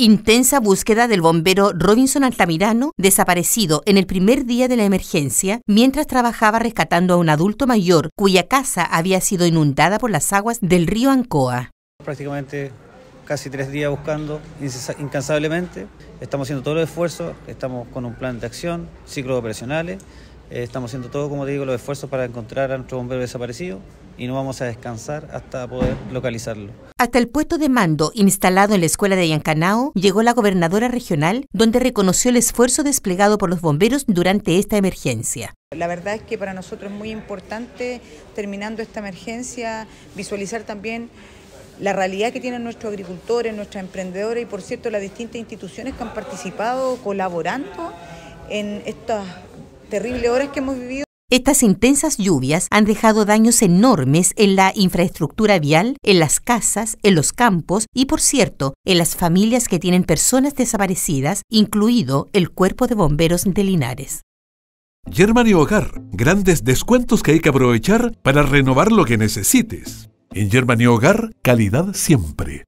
Intensa búsqueda del bombero Robinson Altamirano, desaparecido en el primer día de la emergencia, mientras trabajaba rescatando a un adulto mayor cuya casa había sido inundada por las aguas del río Ancoa. Prácticamente casi tres días buscando incansablemente. Estamos haciendo todos los esfuerzos, estamos con un plan de acción, ciclos operacionales, eh, estamos haciendo todo, como digo, los esfuerzos para encontrar a nuestro bombero desaparecido y no vamos a descansar hasta poder localizarlo. Hasta el puesto de mando instalado en la escuela de Yancanao llegó la gobernadora regional, donde reconoció el esfuerzo desplegado por los bomberos durante esta emergencia. La verdad es que para nosotros es muy importante, terminando esta emergencia, visualizar también la realidad que tienen nuestros agricultores, nuestras emprendedoras y, por cierto, las distintas instituciones que han participado colaborando en estas terribles horas que hemos vivido. Estas intensas lluvias han dejado daños enormes en la infraestructura vial, en las casas, en los campos y, por cierto, en las familias que tienen personas desaparecidas, incluido el Cuerpo de Bomberos de Linares. Germany Hogar, grandes descuentos que hay que aprovechar para renovar lo que necesites. En Germany Hogar, calidad siempre.